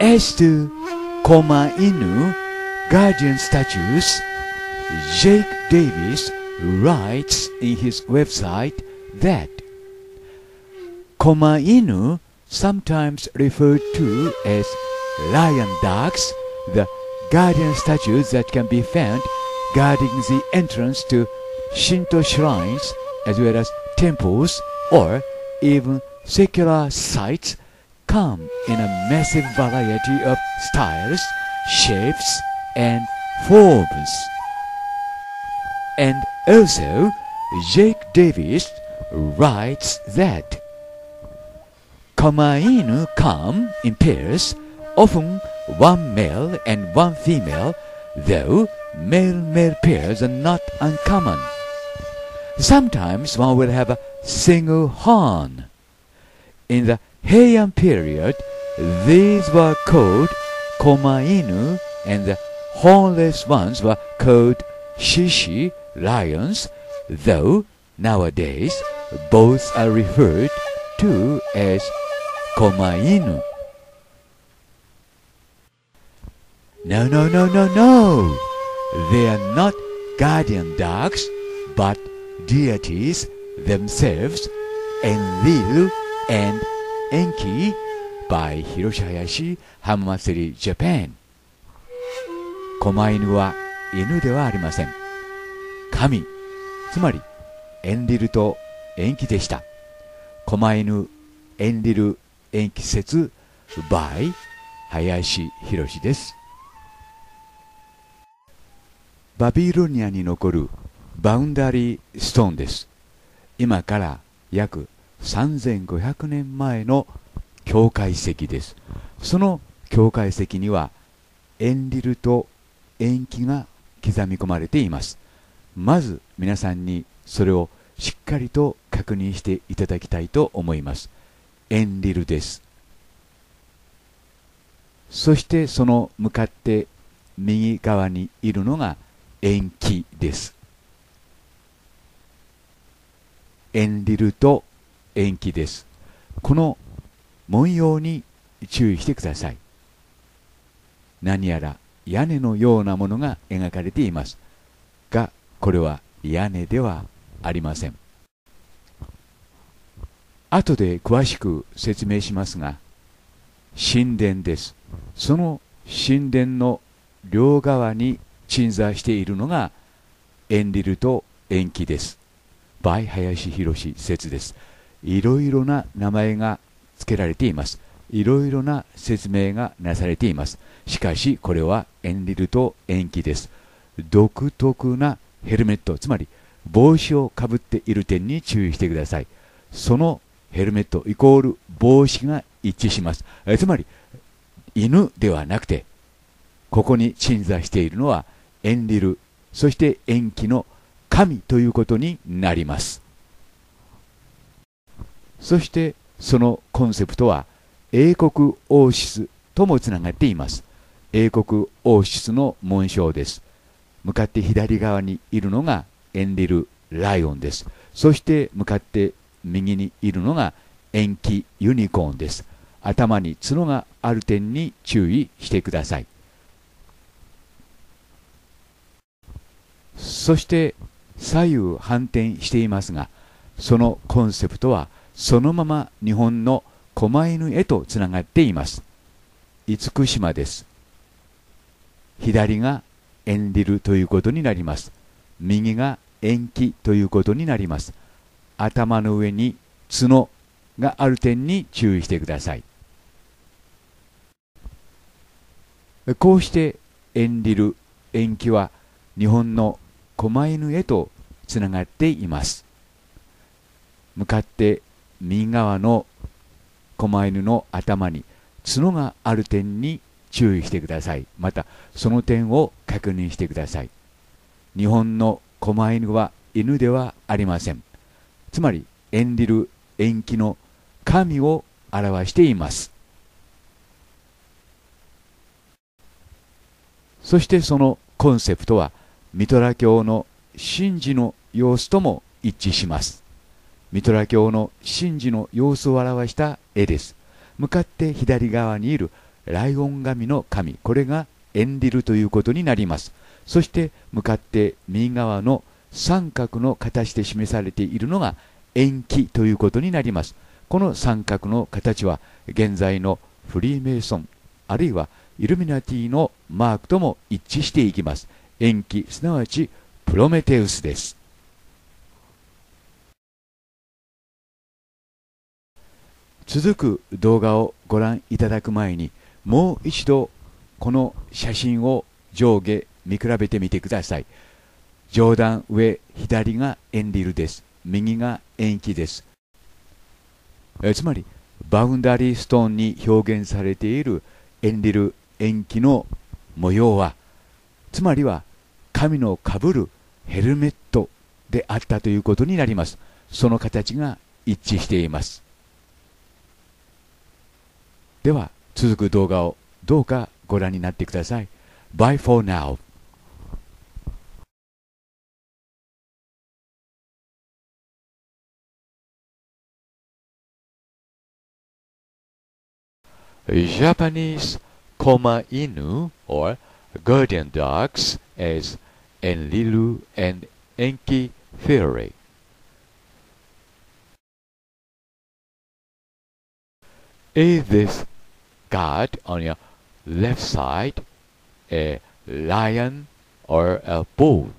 as to Koma Inu guardian statues, Jake Davis writes in his website that Koma Inu, sometimes referred to as lion dogs, the guardian statues that can be found guarding the entrance to Shinto shrines as well as temples or even secular sites come in a massive variety of styles, shapes, and forms. And also, Jake Davis writes that Kama come in pairs, often one male and one female, though male-male pairs are not uncommon. Sometimes one will have a single horn. In the Heian period, these were called Komainu and the hornless ones were called Shishi lions, though nowadays both are referred to as Komainu. No, no, no, no, no! They are not guardian dogs, but deities themselves, Enlil and 延期 by 広林浜祭りジャパン狛犬は犬ではありません神つまりエンリルと延期でした狛犬エンリル延期説 by 林博ですバビロニアに残るバウンダリーストーンです今から約3500年前の教会石ですその教会石には円リルと円気が刻み込まれていますまず皆さんにそれをしっかりと確認していただきたいと思いますンリルですそしてその向かって右側にいるのが円気です円リルと延期ですこの文様に注意してください何やら屋根のようなものが描かれていますがこれは屋根ではありません後で詳しく説明しますが神殿ですその神殿の両側に鎮座しているのがエンリルと延期です。バイ林博説です。いろいろな名前が付けられています。いろいろな説明がなされています。しかし、これはエンリルと延期です。独特なヘルメット、つまり帽子をかぶっている点に注意してください。そのヘルメットイコール帽子が一致します。えつまり、犬ではなくて、ここに鎮座しているのは、エンリル、そして延期の神ということになります。そしてそのコンセプトは英国王室ともつながっています英国王室の紋章です向かって左側にいるのがエンリル・ライオンですそして向かって右にいるのが延期ユニコーンです頭に角がある点に注意してくださいそして左右反転していますがそのコンセプトは「そのまま日本の狛犬へとつながっています厳島です左が縁リルということになります右が延期ということになります頭の上に角がある点に注意してくださいこうして縁リル延期は日本の狛犬へとつながっています向かって右側の狛犬の頭に角がある点に注意してくださいまたその点を確認してください日本の狛犬は犬ではありませんつまり演じる延期の神を表していますそしてそのコンセプトはミトラ教の神事の様子とも一致しますミトラ教の神事の様子を表した絵です向かって左側にいるライオン神の神これがエンリルということになりますそして向かって右側の三角の形で示されているのが延期ということになりますこの三角の形は現在のフリーメイソンあるいはイルミナティのマークとも一致していきます延期すなわちプロメテウスです続く動画をご覧いただく前にもう一度この写真を上下見比べてみてください上段上左がエンリルです右が円基ですえつまりバウンダリーストーンに表現されているエンリル円基の模様はつまりは神のかぶるヘルメットであったということになりますその形が一致していますでは続く動画をどうかご覧になってください。Bye for now. Japanese Koma Inu or guardian dogs as Enlilu and Enki theory. Is this God on your left side a lion or a bull.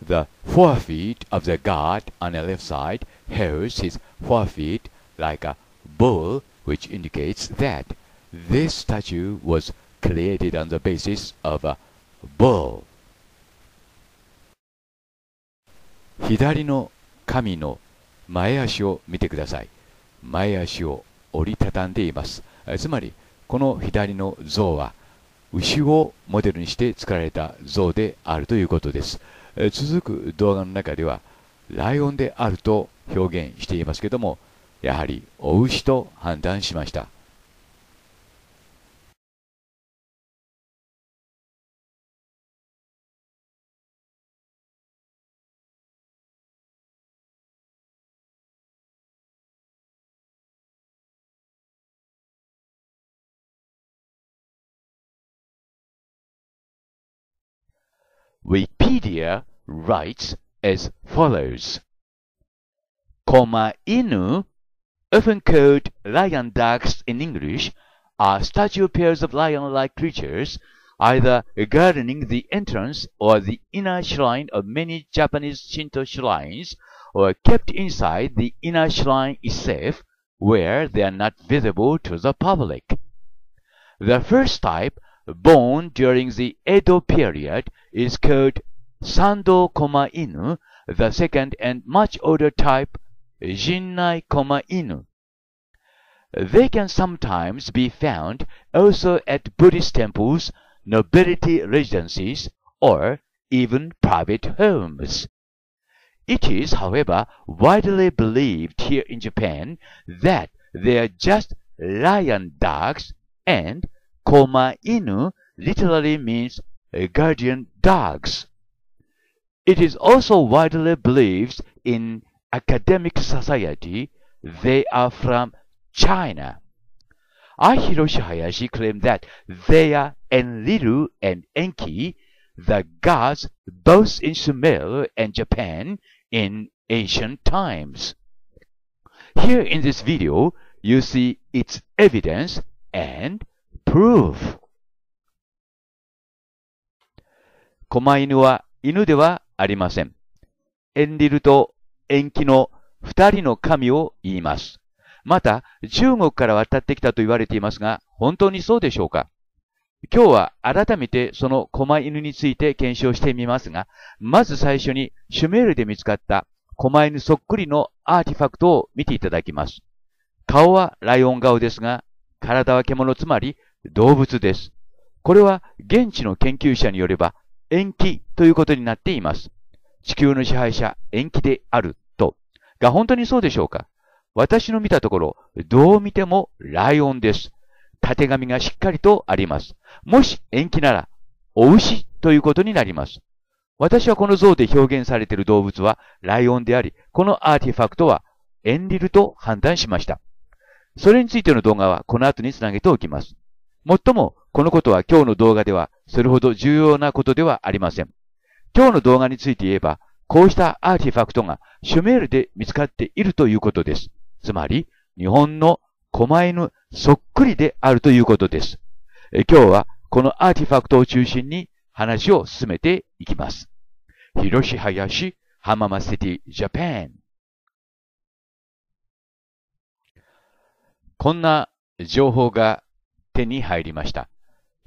The forefeet of the god on the left side holds his forefeet like a bull, which indicates that this statue was created on the basis of a bull. 左の神の前足を見てください。前足を折りたたんでいますつまりこの左の像は牛をモデルにして作られた像であるということです続く動画の中ではライオンであると表現していますけどもやはりお牛と判断しました Wikipedia writes as follows. Koma Inu, often called lion ducks in English, are statue pairs of lion-like creatures, either guarding the entrance or the inner shrine of many Japanese Shinto shrines, or kept inside the inner shrine itself, where they are not visible to the public. The first type born during the Edo period is called Sando Koma Inu, the second and much older type, Jinnai Koma Inu. They can sometimes be found also at Buddhist temples, nobility residences, or even private homes. It is, however, widely believed here in Japan that they are just lion dogs and Koma Inu literally means guardian dogs. It is also widely believed in academic society they are from China. Ahiroshi Hayashi claimed that they are Enlilu and Enki, the gods both in Sumer and Japan in ancient times. Here in this video, you see its evidence and prove 狛犬は犬ではありません。エンリルと延期の二人の神を言います。また、中国から渡ってきたと言われていますが、本当にそうでしょうか今日は改めてその狛犬について検証してみますが、まず最初にシュメールで見つかった狛犬そっくりのアーティファクトを見ていただきます。顔はライオン顔ですが、体は獣つまり動物です。これは現地の研究者によれば延期ということになっています。地球の支配者延期であると。が本当にそうでしょうか私の見たところ、どう見てもライオンです。縦紙がしっかりとあります。もし延期なら、お牛ということになります。私はこの像で表現されている動物はライオンであり、このアーティファクトはエンリルと判断しました。それについての動画はこの後につなげておきます。もっとも、このことは今日の動画ではそれほど重要なことではありません。今日の動画について言えば、こうしたアーティファクトがシュメールで見つかっているということです。つまり、日本の狛犬そっくりであるということです。今日はこのアーティファクトを中心に話を進めていきます。広し林浜松シティジャパンこんな情報が手に入りました。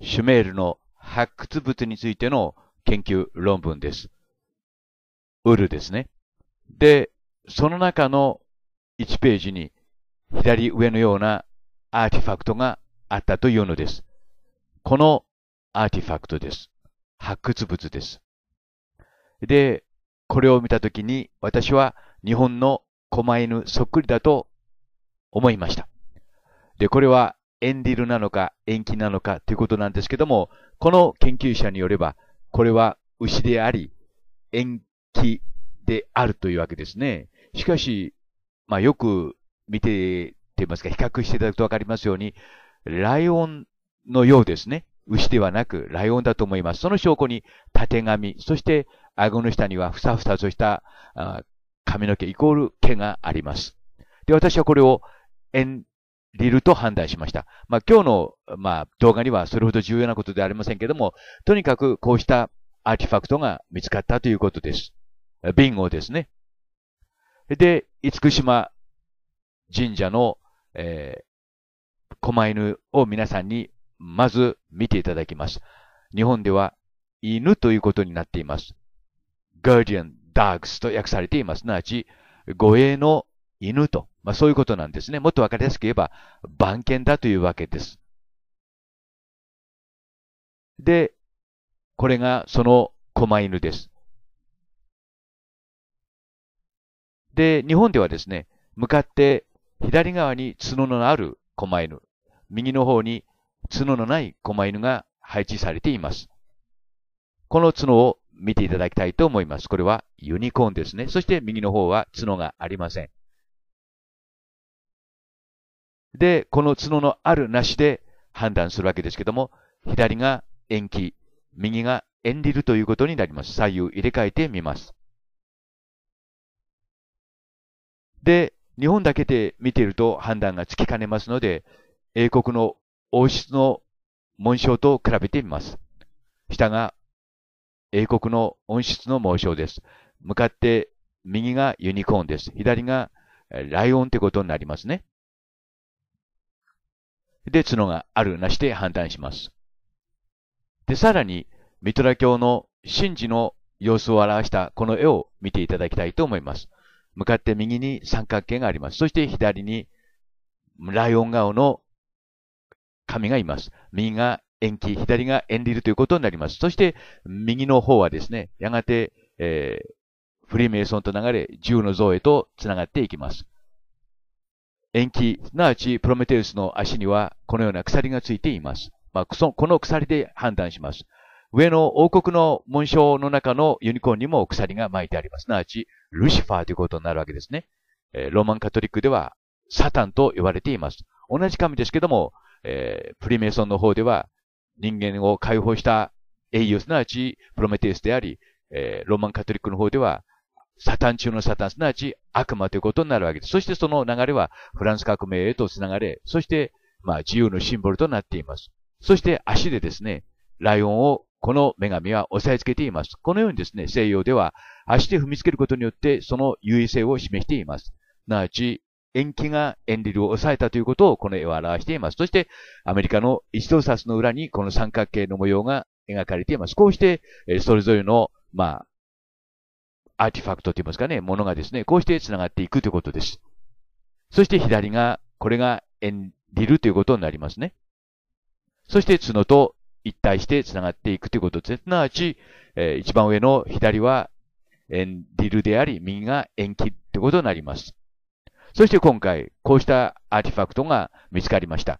シュメールの発掘物についての研究論文です。ウルですね。で、その中の1ページに左上のようなアーティファクトがあったというのです。このアーティファクトです。発掘物です。で、これを見たときに私は日本の狛犬そっくりだと思いました。で、これはエンディルなのか延期なのかということなんですけども、この研究者によれば、これは牛であり、延期であるというわけですね。しかし、まあ、よく見て、と言いますか、比較していただくとわかりますように、ライオンのようですね。牛ではなく、ライオンだと思います。その証拠に、縦髪、そして、顎の下にはふさふさとした髪の毛イコール毛があります。で、私はこれを、エンリルと判断しました。まあ、今日の、まあ、動画にはそれほど重要なことではありませんけども、とにかくこうしたアーティファクトが見つかったということです。ビンゴですね。で、厳島神社の、えー、狛犬を皆さんにまず見ていただきます。日本では犬ということになっています。ガーディアン・ダークスと訳されています。すなわち、護衛の犬と、まあ、そういうことなんですね。もっとわかりやすく言えば、番犬だというわけです。で、これがその狛犬です。で、日本ではですね、向かって左側に角のある狛犬、右の方に角のない狛犬が配置されています。この角を見ていただきたいと思います。これはユニコーンですね。そして右の方は角がありません。で、この角のあるなしで判断するわけですけども、左が延期、右が延リルということになります。左右入れ替えてみます。で、日本だけで見ていると判断がつきかねますので、英国の王室の紋章と比べてみます。下が英国の温室の紋章です。向かって右がユニコーンです。左がライオンってことになりますね。で、角があるなしで判断します。で、さらに、ミトラ教の神事の様子を表したこの絵を見ていただきたいと思います。向かって右に三角形があります。そして左にライオン顔の神がいます。右が延期、左がンリルということになります。そして右の方はですね、やがて、えー、フリーメイソンと流れ、銃の像へと繋がっていきます。延期、すなわちプロメテウスの足にはこのような鎖がついています。まあ、この鎖で判断します。上の王国の紋章の中のユニコーンにも鎖が巻いてあります。すなわち、ルシファーということになるわけですね。えー、ローマンカトリックでは、サタンと呼ばれています。同じ神ですけども、えー、プリメイソンの方では、人間を解放した英雄、すなわち、プロメテウスであり、えー、ローマンカトリックの方では、サタン中のサタン、すなわち悪魔ということになるわけです。そしてその流れはフランス革命へとつながれ、そして、まあ、自由のシンボルとなっています。そして足でですね、ライオンをこの女神は押さえつけています。このようにですね、西洋では足で踏みつけることによってその優位性を示しています。すなわち、延期がエンリルを抑えたということをこの絵は表しています。そして、アメリカの一等札の裏にこの三角形の模様が描かれています。こうして、それぞれの、まあ、アーティファクトと言いますかね、ものがですね、こうして繋がっていくということです。そして左が、これがエディルということになりますね。そして角と一体して繋がっていくということです。すなわち、えー、一番上の左はエディルであり、右が延期ということになります。そして今回、こうしたアーティファクトが見つかりました。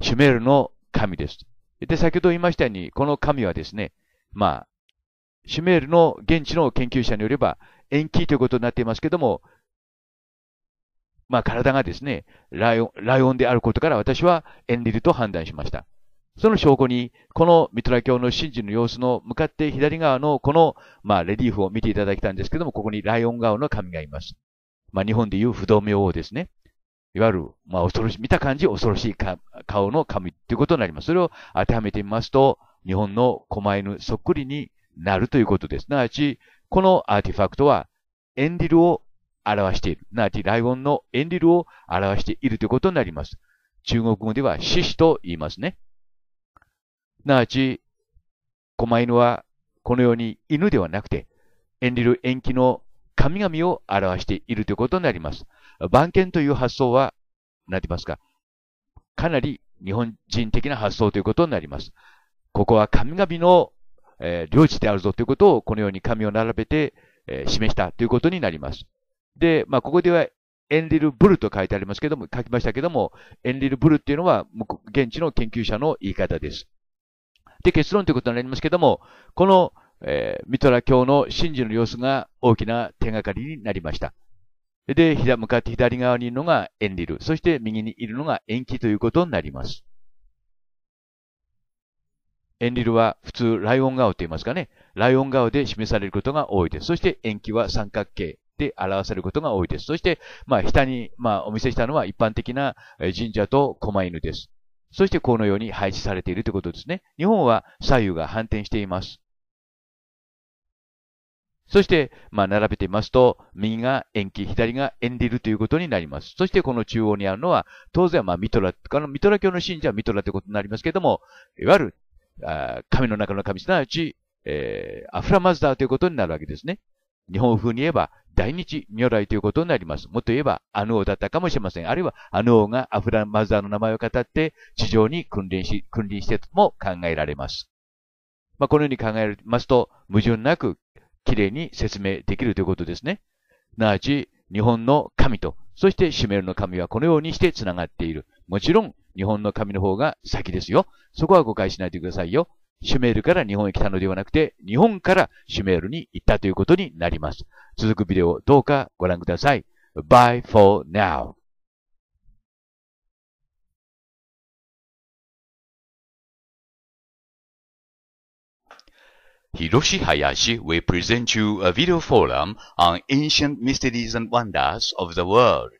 シュメールの神です。で、先ほど言いましたように、この神はですね、まあ、シュメールの現地の研究者によれば、延期ということになっていますけども、まあ体がですね、ライオン、ライオンであることから私はエンリルと判断しました。その証拠に、このミトラ教の神事の様子の向かって左側のこの、まあ、レリーフを見ていただきたんですけども、ここにライオン顔の神がいます。まあ、日本でいう不動明王ですね。いわゆる、まあ、恐ろしい、見た感じ恐ろしい顔の神ということになります。それを当てはめてみますと、日本の狛犬そっくりになるということです。すなわち、このアーティファクトは、エンディルを表している。すなわち、ライオンのエンディルを表しているということになります。中国語では、獅子と言いますね。すなわち、狛犬は、このように犬ではなくて、エンディル延期の神々を表しているということになります。番犬という発想は、なってますか。かなり日本人的な発想ということになります。ここは神々のえー、領地であるぞということを、このように紙を並べて、えー、示したということになります。で、まあ、ここでは、エンリルブルと書いてありますけども、書きましたけども、エンリルブルっていうのは、現地の研究者の言い方です。で、結論ということになりますけども、この、えー、ミトラ教の真珠の様子が大きな手がかりになりました。で、向かって左側にいるのがエンリル、そして右にいるのが延期ということになります。エンリルは普通ライオン顔と言いますかね、ライオン顔で示されることが多いです。そして塩期は三角形で表されることが多いです。そして、まあ、下に、まあ、お見せしたのは一般的な神社と狛犬です。そして、このように配置されているということですね。日本は左右が反転しています。そして、まあ、並べてみますと、右が延気、左がエンリルということになります。そして、この中央にあるのは、当然、まあ、ミトラ、ミトラ教の信者はミトラということになりますけども、いわゆるあ神の中の神、すなわち、えー、アフラマズダーということになるわけですね。日本風に言えば、大日如来ということになります。もっと言えば、アヌ王だったかもしれません。あるいは、アヌ王がアフラマズダーの名前を語って、地上に君臨し、君臨してとも考えられます。まあ、このように考えますと、矛盾なく、きれいに説明できるということですね。なわち、日本の神と、そしてシュメールの神はこのようにして繋がっている。もちろん、日本の紙の方が先ですよ。そこは誤解しないでくださいよ。シュメールから日本へ来たのではなくて、日本からシュメールに行ったということになります。続くビデオ、どうかご覧ください。Bye for now. Hiroshi Hayashi will present you a video forum on ancient mysteries and wonders of the world.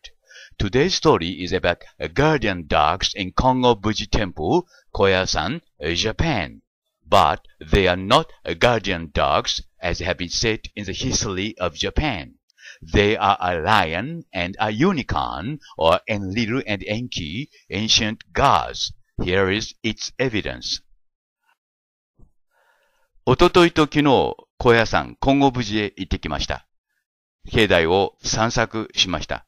Today's story is about guardian dogs in Kongo Kongobuji Temple, Koyasan, Japan. But they are not guardian dogs as have been said in the history of Japan. They are a lion and a unicorn, or Enlil and Enki, ancient gods. Here is its evidence. おとといと昨日、高野山金剛無事へ行ってきました。境内を散策しました。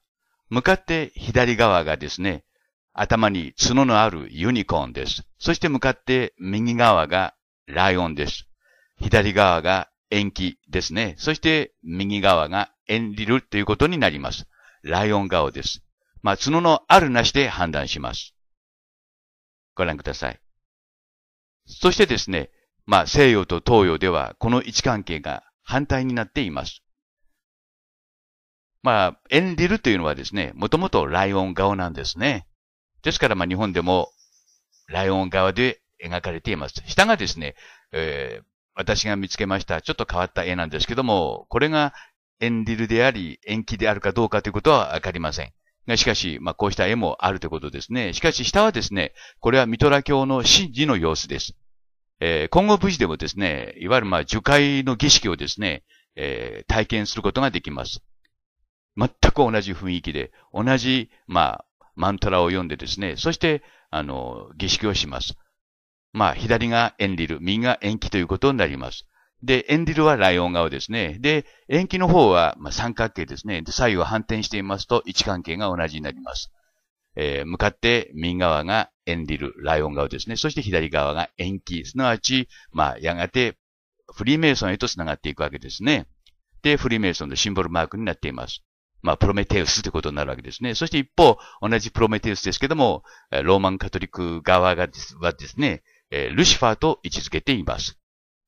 向かって左側がですね、頭に角のあるユニコーンです。そして向かって右側がライオンです。左側が延期ですね。そして右側がンリルということになります。ライオン顔です。まあ、角のあるなしで判断します。ご覧ください。そしてですね、まあ、西洋と東洋ではこの位置関係が反対になっています。まあ、エンディルというのはですね、もともとライオン顔なんですね。ですから、まあ、日本でもライオン側で描かれています。下がですね、えー、私が見つけました、ちょっと変わった絵なんですけども、これがエンディルであり、延期であるかどうかということはわかりません。しかし、まあ、こうした絵もあるということですね。しかし、下はですね、これはミトラ教の神事の様子です。えー、今後無事でもですね、いわゆるまあ、受戒の儀式をですね、えー、体験することができます。全く同じ雰囲気で、同じ、まあ、マントラを読んでですね、そして、あの、儀式をします。まあ、左がエンリル、右が延期ということになります。で、エンリルはライオン顔ですね。で、ンキの方は、まあ、三角形ですね。で、左右反転していますと位置関係が同じになります。えー、向かって右側がエンリル、ライオン顔ですね。そして左側がンキ、すなわち、まあ、やがてフリーメイソンへと繋がっていくわけですね。で、フリーメイソンのシンボルマークになっています。まあ、プロメテウスということになるわけですね。そして一方、同じプロメテウスですけども、ローマンカトリック側がはですね、ルシファーと位置づけています。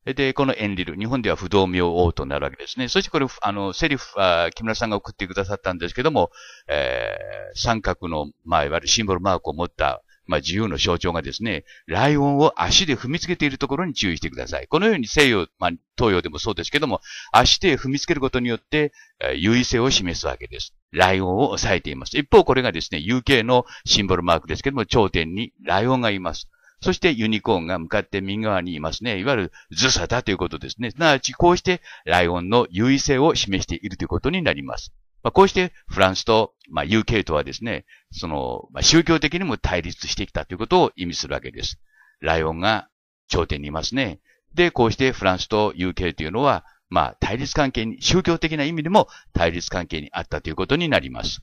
で、このエンリル、日本では不動明王となるわけですね。そしてこれ、あの、セリフ、あ木村さんが送ってくださったんですけども、えー、三角の、まあ、いわゆるシンボルマークを持った、まあ、自由の象徴がですね、ライオンを足で踏みつけているところに注意してください。このように西洋、まあ、東洋でもそうですけども、足で踏みつけることによって、えー、優位性を示すわけです。ライオンを抑えています。一方、これがですね、UK のシンボルマークですけども、頂点にライオンがいます。そしてユニコーンが向かって右側にいますね。いわゆるズサだということですね。すなわち、こうしてライオンの優位性を示しているということになります。まあ、こうしてフランスと、まあ、UK とはですね、その、まあ、宗教的にも対立してきたということを意味するわけです。ライオンが頂点にいますね。で、こうしてフランスと UK というのは、まあ、対立関係に、宗教的な意味でも対立関係にあったということになります。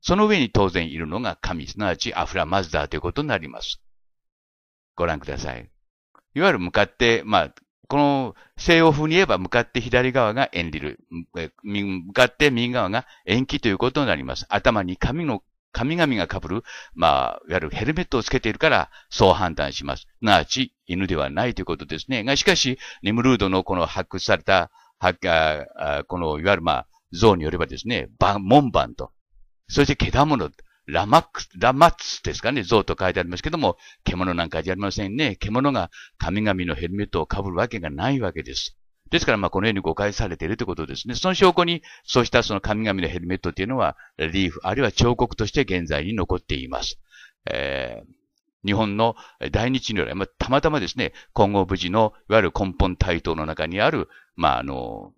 その上に当然いるのが神、すなわちアフラマズダーということになります。ご覧ください。いわゆる向かって、まあ、この西洋風に言えば向かって左側がエンリル、向かって右側が延期ということになります。頭に髪の神々が被る、まあ、いわゆるヘルメットをつけているから、そう判断します。すなわち、犬ではないということですね。が、しかし、ネムルードのこの発掘された、発あこの、いわゆるまあ、像によればですね、門番と、そして、毛玉の、ラマックス、ラマッツですかね、像と書いてありますけども、獣なんかじゃありませんね。獣が神々のヘルメットを被るわけがないわけです。ですから、まあ、このように誤解されているということですね。その証拠に、そうしたその神々のヘルメットというのは、リーフ、あるいは彫刻として現在に残っています。えー、日本の大日如来、まあ、たまたまですね、今後無事の、いわゆる根本台等の中にある、まあ、あの、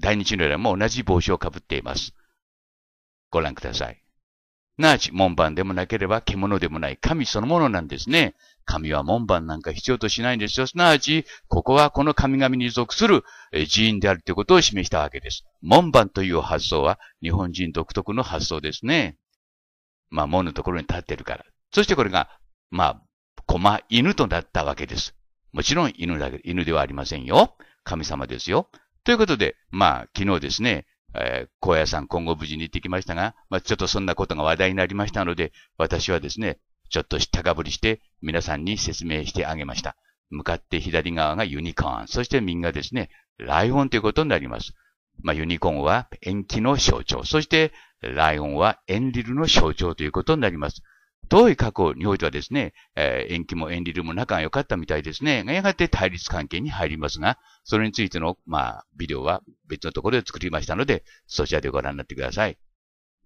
大日如来も同じ帽子をかぶっています。ご覧ください。なあち門番でもなければ獣でもない神そのものなんですね。神は門番なんか必要としないんですよ。すなわち、ここはこの神々に属する寺院であるということを示したわけです。門番という発想は日本人独特の発想ですね。まあ、門のところに立ってるから。そしてこれが、まあ、駒犬となったわけです。もちろん犬だけ、犬ではありませんよ。神様ですよ。ということで、まあ、昨日ですね、えー、高野山今後無事に行ってきましたが、まあ、ちょっとそんなことが話題になりましたので、私はですね、ちょっとしたかぶりして皆さんに説明してあげました。向かって左側がユニコーン、そして右がですね、ライオンということになります。まあ、ユニコーンは延期の象徴、そしてライオンはエンリルの象徴ということになります。遠い過去においてはですね、えー、延期も延理も仲が良かったみたいですね。やがて対立関係に入りますが、それについての、まあ、ビデオは別のところで作りましたので、そちらでご覧になってください。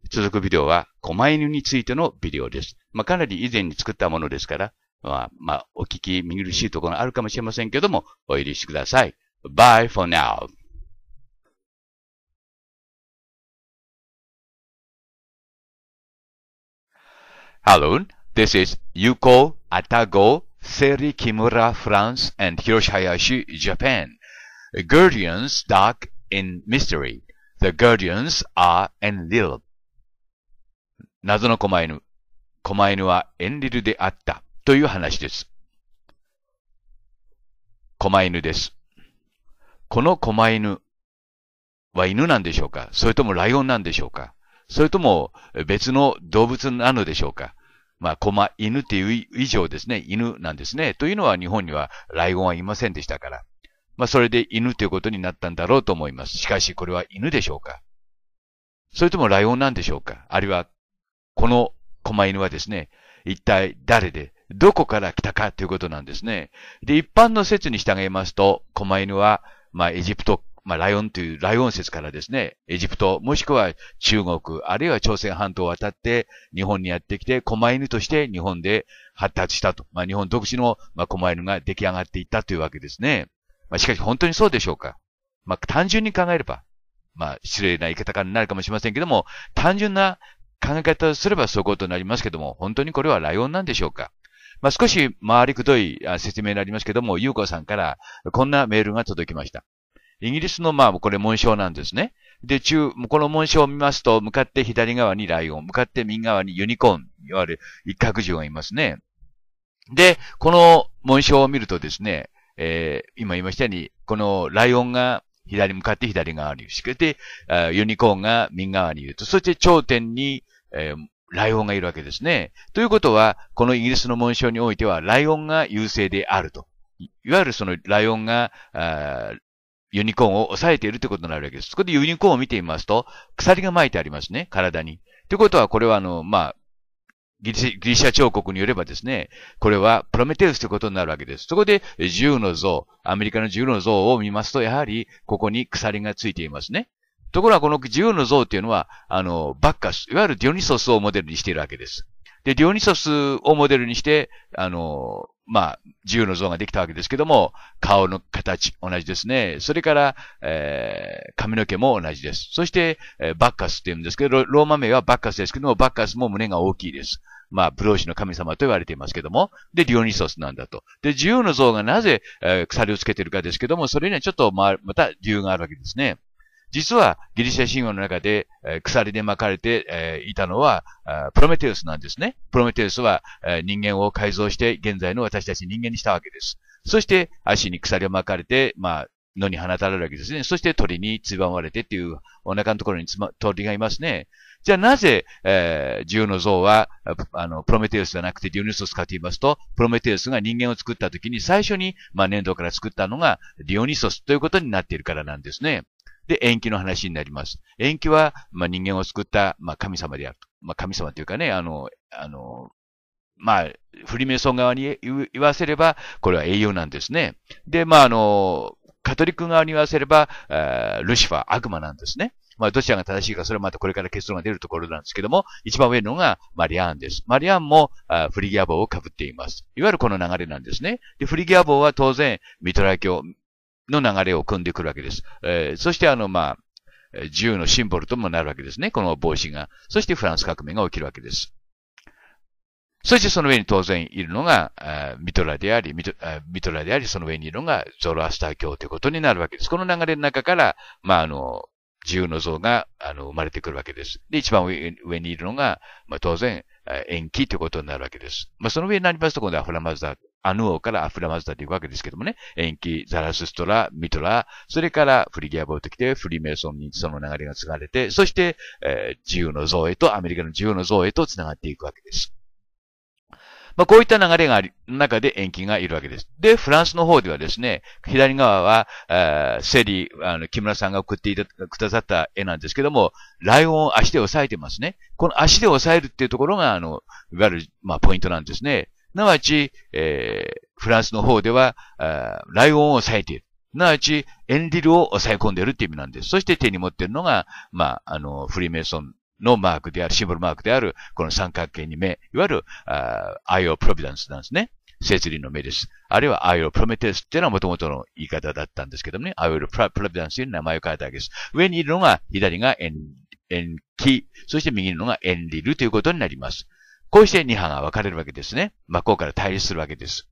続くビデオは、狛犬についてのビデオです。まあ、かなり以前に作ったものですから、まあ、まあ、お聞き見苦しいところがあるかもしれませんけども、お許しください。Bye for now. Hello, this is Yuko Atago, Seri Kimura, France, and Hiroshi Hayashi, Japan. Guardians dark in mystery. The guardians are enlil. 謎の狛犬。狛犬はエンリルであったという話です。狛犬です。この狛犬は犬なんでしょうかそれともライオンなんでしょうかそれとも別の動物なのでしょうかまあ、駒、犬っていう以上ですね、犬なんですね。というのは日本にはライオンはいませんでしたから。まあ、それで犬ということになったんだろうと思います。しかし、これは犬でしょうかそれともライオンなんでしょうかあるいは、この狛犬はですね、一体誰で、どこから来たかということなんですね。で、一般の説に従いますと、狛犬は、まあ、エジプトまあ、ライオンというライオン説からですね、エジプト、もしくは中国、あるいは朝鮮半島を渡って日本にやってきて、狛犬として日本で発達したと。まあ、日本独自の、まあ、狛犬が出来上がっていったというわけですね。まあ、しかし本当にそうでしょうか。まあ、単純に考えれば、まあ、失礼な言い方になるかもしれませんけども、単純な考え方をすればそういうことになりますけども、本当にこれはライオンなんでしょうか。まあ、少し回りくどい説明になりますけども、ゆうこさんからこんなメールが届きました。イギリスの、まあ、これ紋章なんですね。で、中、この紋章を見ますと、向かって左側にライオン、向かって右側にユニコーン、いわゆる一角獣がいますね。で、この紋章を見るとですね、えー、今言いましたように、このライオンが左向かって左側にいる。しかし、ユニコーンが右側にいると。そして頂点に、えー、ライオンがいるわけですね。ということは、このイギリスの紋章においては、ライオンが優勢であると。いわゆるそのライオンが、ユニコーンを抑えているということになるわけです。そこでユニコーンを見てみますと、鎖が巻いてありますね、体に。ということは、これはあの、まあ、ギリシャ彫刻によればですね、これはプロメテウスということになるわけです。そこで、由の像、アメリカの自由の像を見ますと、やはり、ここに鎖がついていますね。ところが、この自由の像っていうのは、あの、バッカス、いわゆるディオニソスをモデルにしているわけです。で、ディオニソスをモデルにして、あの、まあ、自由の像ができたわけですけども、顔の形、同じですね。それから、えー、髪の毛も同じです。そして、えー、バッカスって言うんですけど、ローマ名はバッカスですけども、バッカスも胸が大きいです。まあ、ブローシの神様と言われていますけども、で、リオニソスなんだと。で、自由の像がなぜ、えー、鎖をつけてるかですけども、それにはちょっと、まあ、また理由があるわけですね。実はギリシャ神話の中で、え鎖で巻かれて、えいたのはプロメテウスなんですね。プロメテウスは、え人間を改造して現在の私たち人間にしたわけです。そして足に鎖を巻かれて、まあ、野に放たれるわけですね。そして鳥につばまれてっていうお腹のところにつ、ま、鳥がいますね。じゃあなぜ、えー、銃の像は、あの、プロメテウスじゃなくてディオニソスかと言いますと、プロメテウスが人間を作った時に最初に、まあ、粘土から作ったのがディオニソスということになっているからなんですね。で、延期の話になります。延期は、まあ、人間を救った、まあ、神様であると。まあ、神様というかね、あの、あの、まあ、フリメソン側に言わせれば、これは英雄なんですね。で、まあ、あの、カトリック側に言わせれば、ルシファー、悪魔なんですね。まあ、どちらが正しいか、それはまたこれから結論が出るところなんですけども、一番上のがマリアーンです。マリアーンもあフリギア帽を被っています。いわゆるこの流れなんですね。で、フリギア帽は当然、ミトラ教、の流れを組んでくるわけです。えー、そしてあの、まあ、自由のシンボルともなるわけですね。この帽子が。そしてフランス革命が起きるわけです。そしてその上に当然いるのが、ミトラでありミト、ミトラであり、その上にいるのがゾロアスター教ということになるわけです。この流れの中から、まあ、あの、自由の像が、あの、生まれてくるわけです。で、一番上にいるのが、まあ、当然、延期ということになるわけです。まあ、その上になりますと、今度はアフラマズダ、アヌオからアフラマズダというわけですけどもね、延期、ザラスストラ、ミトラ、それからフリギアボーと来て、フリーメイソンにその流れが継がれて、そして、えー、自由の像へと、アメリカの自由の像へと繋がっていくわけです。まあ、こういった流れがあり、中で延期がいるわけです。で、フランスの方ではですね、左側は、あセリ、あの、木村さんが送っていた、くださった絵なんですけども、ライオンを足で押さえてますね。この足で押さえるっていうところが、あの、いわゆる、まあ、ポイントなんですね。なわち、えー、フランスの方では、あライオンを押さえている。なわち、エンディルを抑え込んでいるっていう意味なんです。そして手に持っているのが、まあ、あの、フリーメイソンのマークである、シンボルマークである、この三角形に目、いわゆる、イオプロビダンスなんですね。設理の目です。あるいは、アイオプロメテ o スっていうのはもともとの言い方だったんですけどもね、アイオプロ p r o v i という名前を変えたわけです。上にいるのが、左がエン、エンキ、そして右のがエンリルということになります。こうして二派が分かれるわけですね。真っ向から対立するわけです。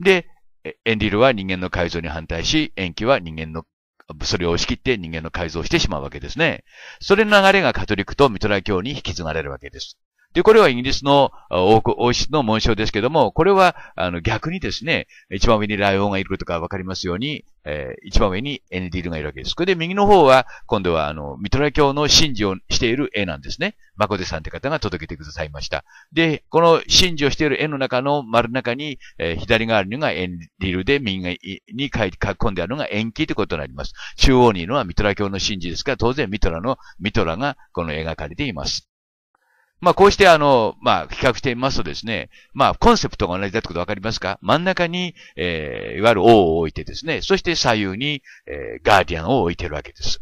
で、エンリルは人間の改造に反対し、ンキは人間のそれを押し切って人間の改造をしてしまうわけですね。それの流れがカトリックとミトラ教に引き継がれるわけです。で、これはイギリスの王室の紋章ですけども、これは、あの、逆にですね、一番上にライオンがいることがわかりますように、えー、一番上にエネディールがいるわけです。これで右の方は、今度は、あの、ミトラ教の神事をしている絵なんですね。マコデさんって方が届けてくださいました。で、この神事をしている絵の中の丸の中に、えー、左側にがエンディールで、右に書き込んであるのが延期ということになります。中央にいるのはミトラ教の神事ですから、当然ミトラの、ミトラがこの描かれています。まあ、こうしてあの、まあ、比較してみますとですね、まあ、コンセプトが同じだってことわかりますか真ん中に、えー、いわゆる王を置いてですね、そして左右に、えー、ガーディアンを置いてるわけです。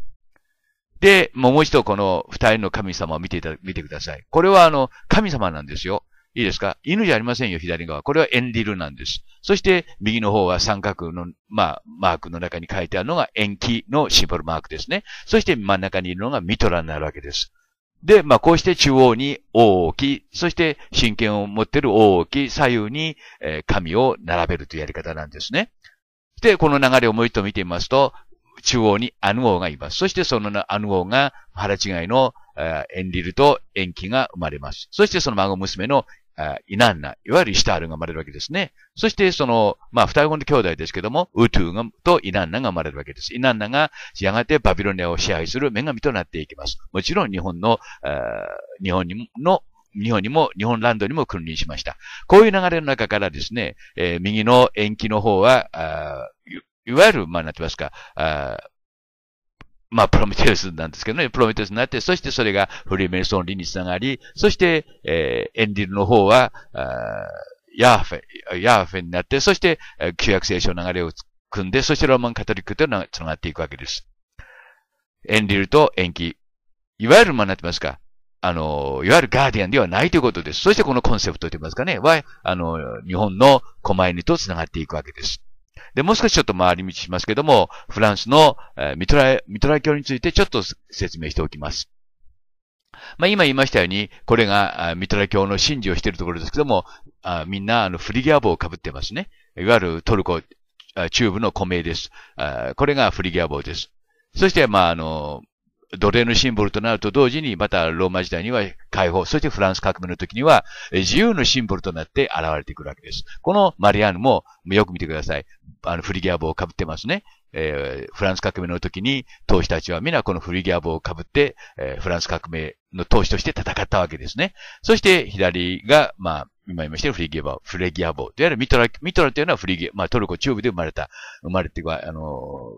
で、もう一度この二人の神様を見ていた、見てください。これはあの、神様なんですよ。いいですか犬じゃありませんよ、左側。これはエンリルなんです。そして、右の方は三角の、まあ、マークの中に書いてあるのが、延期のシンボルマークですね。そして真ん中にいるのがミトラになるわけです。で、まあ、こうして中央に大き、そして神権を持っている大き、左右に、神を並べるというやり方なんですね。で、この流れをもう一度見てみますと、中央にアヌ王がいます。そしてそのアヌ王が腹違いのエンリルとエンキが生まれます。そしてその孫娘のイナンナ、いわゆるイシタールが生まれるわけですね。そして、その、まあ、双子の兄弟ですけども、ウトゥーとイナンナが生まれるわけです。イナンナが、やがてバビロニアを支配する女神となっていきます。もちろん、日本の、日本の、日本にも、日本ランドにも君臨しました。こういう流れの中からですね、えー、右の延期の方は、いわゆる、まあ、なんて言いますか、まあ、プロメテウスなんですけどね、プロメテウスになって、そしてそれがフリーメイソン理につながり、そして、えー、エンリルの方は、ヤーフェ、ヤーフェになって、そして、旧約聖書の流れを組んで、そしてローマンカトリックとのつながっていくわけです。エンリルと延期。いわゆる、まあ、なってますか。あの、いわゆるガーディアンではないということです。そしてこのコンセプトといいますかね、は、あの、日本の狛犬とつながっていくわけです。で、もう少しちょっと回り道しますけども、フランスの、えミトラ、ミトラ教についてちょっと説明しておきます。まあ、今言いましたように、これがミトラ教の神事をしているところですけども、あみんなあのフリギア帽をかぶってますね。いわゆるトルコ、中部の古名です。これがフリギア帽です。そして、まあ、あの、奴隷のシンボルとなると同時に、またローマ時代には解放、そしてフランス革命の時には自由のシンボルとなって現れてくるわけです。このマリアーヌもよく見てください。あの、フリギア帽をかぶってますね。えー、フランス革命の時に、投資たちは皆このフリギア帽をかぶって、えー、フランス革命の投資として戦ったわけですね。そして左が、まあ、今言いましたフリギア帽、フレギア帽。いわゆるミトラ、ミトラというのはフリギア、まあトルコ中部で生まれた、生まれてあの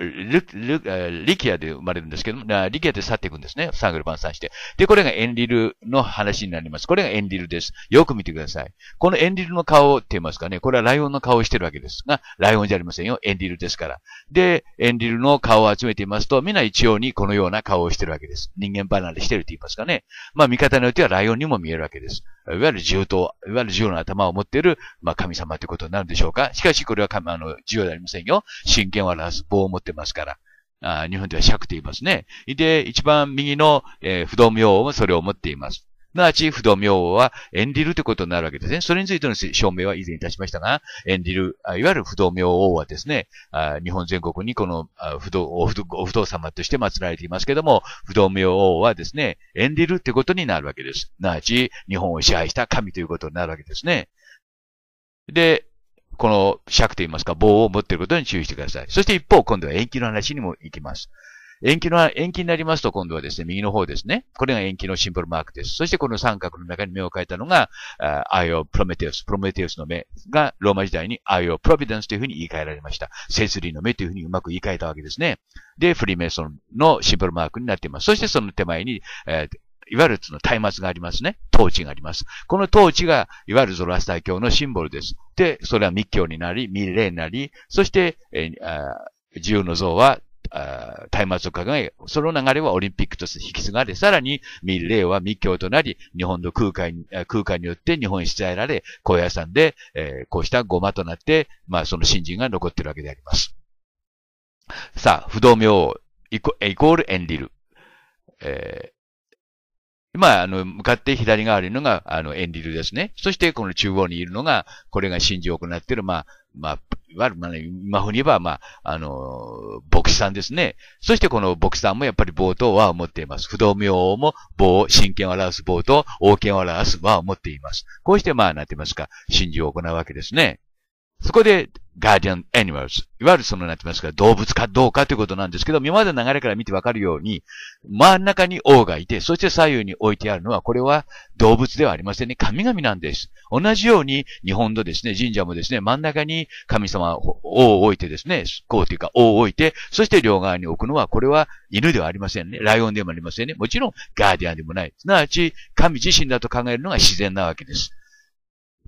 ルル、リキアで生まれるんですけども、リキアで去っていくんですね。サングル晩餐して。で、これがエンリルの話になります。これがエンリルです。よく見てください。このエンリルの顔って言いますかね、これはライオンの顔をしてるわけですが、ライオンじゃありませんよ。エンリルですから。で、エンリルの顔を集めていますと、みんな一様にこのような顔をしてるわけです。人間離れしてるって言いますかね。まあ、見方によってはライオンにも見えるわけです。いわゆる銃と、いわゆる銃の頭を持っている、まあ、神様ということになるでしょうか。しかし、これは神、あの、銃ではありませんよ。神剣を表す棒を持ってますから。あ日本では尺と言いますね。で、一番右の、えー、不動明王もそれを持っています。なち不動明王は演じるということになるわけですね。それについての証明は以前いたしましたが、演じる、いわゆる不動明王はですね、日本全国にこの不動お不動様として祀られていますけども、不動明王はですね、演じるということになるわけです。なち日本を支配した神ということになるわけですね。で、この尺と言いますか、棒を持っていることに注意してください。そして一方、今度は延期の話にも行きます。延期の、延期になりますと今度はですね、右の方ですね。これが延期のシンボルマークです。そしてこの三角の中に目を変えたのが、アイオプロメテウス。プロメテウスの目がローマ時代にアイオプロビデンスというふうに言い換えられました。セスリーの目というふうにうまく言い換えたわけですね。で、フリーメイソンのシンボルマークになっています。そしてその手前に、えーいわゆるその松明がありますね。統治があります。この統治が、いわゆるゾロアスター教のシンボルです。で、それは密教になり、ミレーになり、そして、えー、自由の像はあ松末を掲その流れはオリンピックとして引き継がれ、さらに民令は密教となり、日本の空海空海によって日本に伝えられ、高野山で、えー、こうしたごまとなって、まあその新人が残っているわけであります。さあ、不動明イコイコールエンリル。えー今、あの、向かって左側にいるのが、あの、エンリルですね。そして、この中央にいるのが、これが真珠を行っている、まあ、まあ、いわゆる、まあね、今風に言えば、まあ、あの牧師さんですね。そしてこの牧師さんもやっぱり冒頭和を持っています。不動明王も棒、真剣を表す冒頭、王権を表す和を持っています。こうして、まあ、なっていますか、真珠を行うわけですね。そこで、guardian animals。いわゆるその、なってますから、動物かどうかということなんですけど、今までの流れから見てわかるように、真ん中に王がいて、そして左右に置いてあるのは、これは動物ではありませんね。神々なんです。同じように、日本のですね、神社もですね、真ん中に神様、王を置いてですね、こうというか、王を置いて、そして両側に置くのは、これは犬ではありませんね。ライオンでもありませんね。もちろん、ガーディアンでもない。すなわち、神自身だと考えるのが自然なわけです。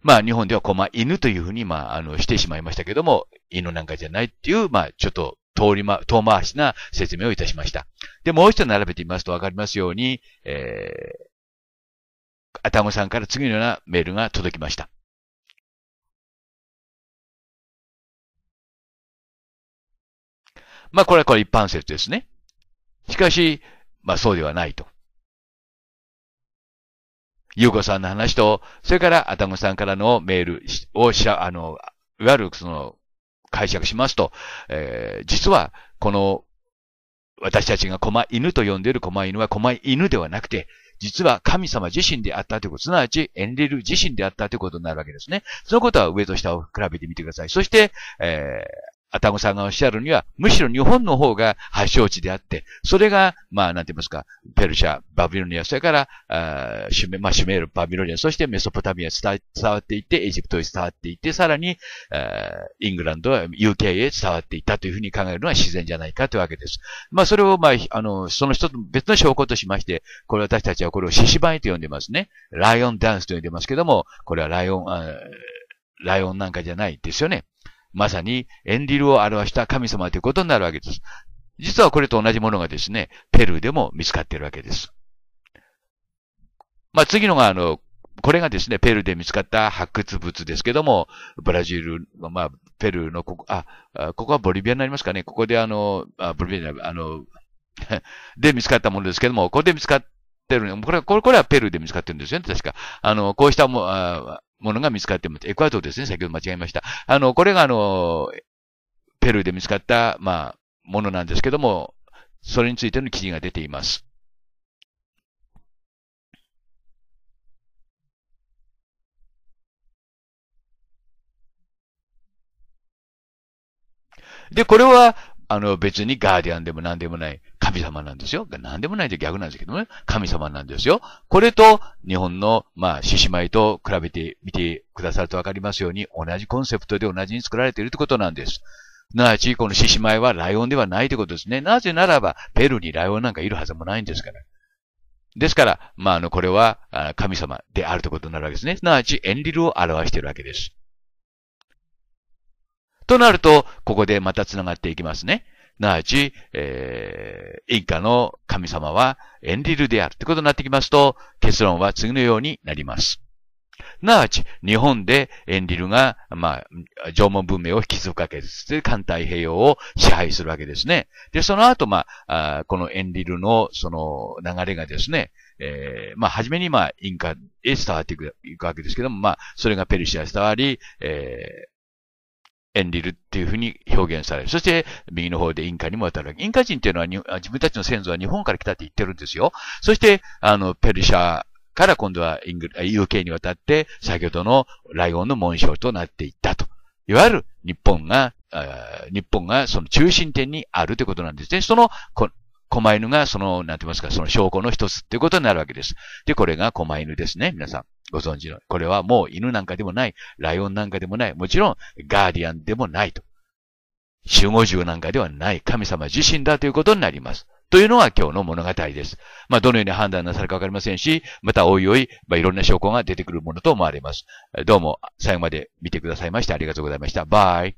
まあ、日本では駒犬というふうに、まあ、あの、してしまいましたけども、犬なんかじゃないっていう、まあ、ちょっと、通りま、遠回しな説明をいたしました。で、もう一度並べてみますとわかりますように、えー、アタムさんから次のようなメールが届きました。まあ、これはこれ一般説ですね。しかし、まあそうではないと。ゆうこさんの話と、それからアタムさんからのメールをしゃ、あの、いわゆるその、解釈しますと、えー、実は、この、私たちが狛犬と呼んでいる狛犬は狛犬ではなくて、実は神様自身であったということ、すなわちエンリル自身であったということになるわけですね。そのことは上と下を比べてみてください。そして、えー、アタゴさんがおっしゃるには、むしろ日本の方が発祥地であって、それが、まあ、なんて言いますか、ペルシャ、バビロニア、それから、あシュメまあ、シュメール、バビロニア、そしてメソポタミア伝わっていって、エジプトへ伝わっていって、さらに、イングランド、UK へ伝わっていったというふうに考えるのは自然じゃないかというわけです。まあ、それを、まあ、あの、その一つ、別の証拠としまして、これ私たちはこれを獅子舞と呼んでますね。ライオンダンスと呼んでますけども、これはライオン、ライオンなんかじゃないですよね。まさにエンリルを表した神様ということになるわけです。実はこれと同じものがですね、ペルーでも見つかっているわけです。まあ、次のが、あの、これがですね、ペルーで見つかった発掘物ですけども、ブラジル、まあ、ペルーのここ、あ、ここはボリビアになりますかね。ここであの、あボリビアあの、で見つかったものですけども、ここで見つかってる、これは、これはペルーで見つかってるんですよね、確か。あの、こうしたも、あものが見つかってます。エクアドルですね。先ほど間違えました。あの、これがあの、ペルーで見つかった、まあ、ものなんですけども、それについての記事が出ています。で、これは、あの、別にガーディアンでも何でもない、神様なんですよ。何でもないで逆なんですけどね。神様なんですよ。これと、日本の、まあ、獅子舞と比べてみてくださるとわかりますように、同じコンセプトで同じに作られているということなんです。なあち、この獅子舞はライオンではないということですね。なぜならば、ペルにライオンなんかいるはずもないんですから。ですから、まあ、あの、これは、神様であるということになるわけですね。すなわち、エンリルを表しているわけです。となると、ここでまた繋がっていきますね。なわち、えー、インカの神様はエンリルであるってことになってきますと、結論は次のようになります。なわち、日本でエンリルが、まあ、縄文文明を引き継ぐわけです。で、環太平洋を支配するわけですね。で、その後、まあ、あこのエンリルの、その、流れがですね、えー、まあ、はじめに、まあ、インカへ伝わっていくわけですけども、まあ、それがペルシアへ伝わり、えー、エンリルっていうふうに表現される。そして、右の方でインカにもわたる。インカ人っていうのは自分たちの先祖は日本から来たって言ってるんですよ。そして、あの、ペルシャから今度はイング、UK に渡って、先ほどのライオンの紋章となっていったと。いわゆる日本が、日本がその中心点にあるということなんですね。その、狛犬がその、なんて言いますか、その証拠の一つっていうことになるわけです。で、これが狛犬ですね、皆さん。ご存知の。これはもう犬なんかでもない、ライオンなんかでもない、もちろんガーディアンでもないと。守護獣なんかではない神様自身だということになります。というのが今日の物語です。まあ、どのように判断なさるかわかりませんし、またおいおい、まあ、いろんな証拠が出てくるものと思われます。どうも、最後まで見てくださいましてありがとうございました。バイ。